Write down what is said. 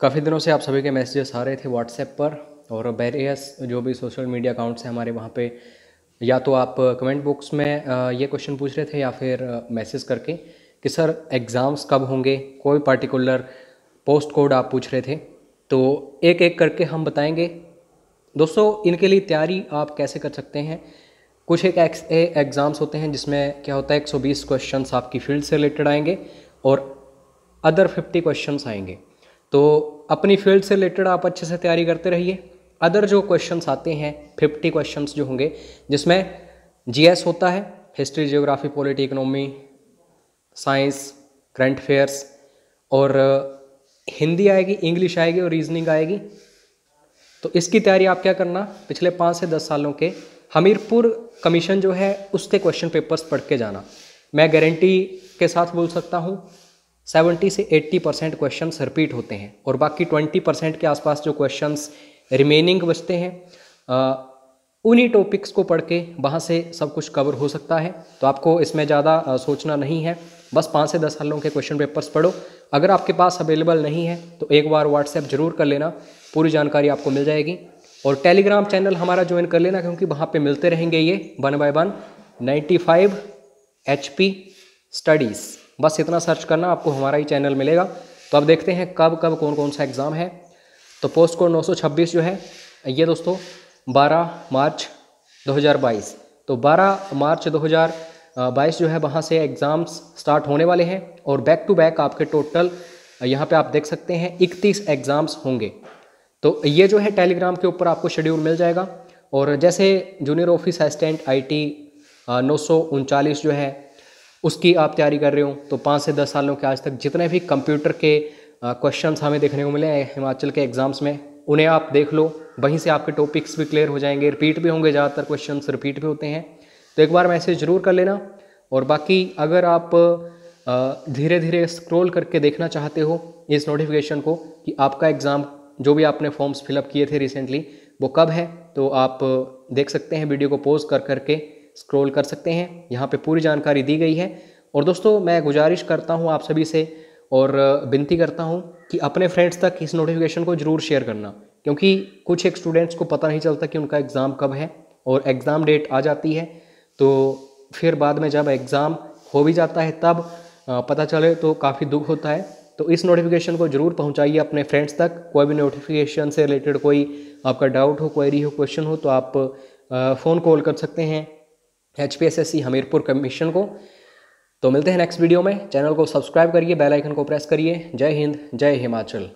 काफ़ी दिनों से आप सभी के मैसेजेस आ रहे थे व्हाट्सएप पर और वेरियस जो भी सोशल मीडिया अकाउंट्स हैं हमारे वहाँ पे या तो आप कमेंट बॉक्स में ये क्वेश्चन पूछ रहे थे या फिर मैसेज करके कि सर एग्ज़ाम्स कब होंगे कोई पार्टिकुलर पोस्ट कोड आप पूछ रहे थे तो एक एक करके हम बताएंगे दोस्तों इनके लिए तैयारी आप कैसे कर सकते हैं कुछ एक एग्ज़ाम्स होते हैं जिसमें क्या होता है 120 क्वेश्चंस आपकी फील्ड से रिलेटेड आएंगे और अदर 50 क्वेश्चंस आएंगे तो अपनी फील्ड से रिलेटेड आप अच्छे से तैयारी करते रहिए अदर जो क्वेश्चंस आते हैं फिफ्टी क्वेश्चंस जो होंगे जिसमें जीएस होता है history geography polity economy science current affairs और uh, हिंदी आएगी इंग्लिश आएगी और रीजनिंग आएगी तो इसकी तैयारी आप क्या करना पिछले पाँच से दस सालों के हमीरपुर कमीशन जो है उसके क्वेश्चन पेपर्स पढ़ के जाना मैं गारंटी के साथ बोल सकता हूँ 70 से 80 परसेंट क्वेश्चन रिपीट होते हैं और बाकी 20 परसेंट के आसपास जो क्वेश्चन रिमेनिंग बचते हैं उन्हीं टॉपिक्स को पढ़ के वहाँ से सब कुछ कवर हो सकता है तो आपको इसमें ज़्यादा सोचना नहीं है बस पाँच से दस सालों के क्वेश्चन पेपर्स पढ़ो अगर आपके पास अवेलेबल नहीं है तो एक बार व्हाट्सएप जरूर कर लेना पूरी जानकारी आपको मिल जाएगी और टेलीग्राम चैनल हमारा ज्वाइन कर लेना क्योंकि वहाँ पे मिलते रहेंगे ये one by one ninety five H P studies बस इतना सर्च करना आपको हमारा ही चैनल मिलेगा तो अब देखते हैं कब कब कौन कौन सा एग्ज़ाम है तो पोस्ट कोड 926 जो है ये दोस्तों 12 मार्च 2022 तो 12 मार्च 2022 जो है वहाँ से एग्ज़ाम्स स्टार्ट होने वाले हैं और बैक टू बैक आपके टोटल यहाँ पे आप देख सकते हैं 31 एग्ज़ाम्स होंगे तो ये जो है टेलीग्राम के ऊपर आपको शेड्यूल मिल जाएगा और जैसे junior office assistant I T जो है उसकी आप तैयारी कर रहे हो तो पाँच से दस सालों के आज तक जितने भी कंप्यूटर के क्वेश्चन हमें देखने को मिले हैं हिमाचल के एग्ज़ाम्स में उन्हें आप देख लो वहीं से आपके टॉपिक्स भी क्लियर हो जाएंगे रिपीट भी होंगे ज़्यादातर क्वेश्चन रिपीट भी होते हैं तो एक बार मैसेज ज़रूर कर लेना और बाकी अगर आप धीरे धीरे स्क्रॉल करके देखना चाहते हो इस नोटिफिकेशन को कि आपका एग्ज़ाम जो भी आपने फॉर्म्स फिलअप किए थे रिसेंटली वो कब है तो आप देख सकते हैं वीडियो को पोज कर करके स्क्रॉल कर सकते हैं यहाँ पे पूरी जानकारी दी गई है और दोस्तों मैं गुजारिश करता हूँ आप सभी से और विनती करता हूँ कि अपने फ्रेंड्स तक इस नोटिफिकेशन को ज़रूर शेयर करना क्योंकि कुछ एक स्टूडेंट्स को पता नहीं चलता कि उनका एग्ज़ाम कब है और एग्ज़ाम डेट आ जाती है तो फिर बाद में जब एग्ज़ाम हो भी जाता है तब पता चले तो काफ़ी दुख होता है तो इस नोटिफिकेशन को ज़रूर पहुंचाइए अपने फ्रेंड्स तक कोई भी नोटिफिकेशन से रिलेटेड कोई आपका डाउट हो क्वेरी हो क्वेश्चन हो तो आप फ़ोन कॉल कर सकते हैं एच हमीरपुर कमीशन को तो मिलते हैं नेक्स्ट वीडियो में चैनल को सब्सक्राइब करिए बेल आइकन को प्रेस करिए जय हिंद जय हिमाचल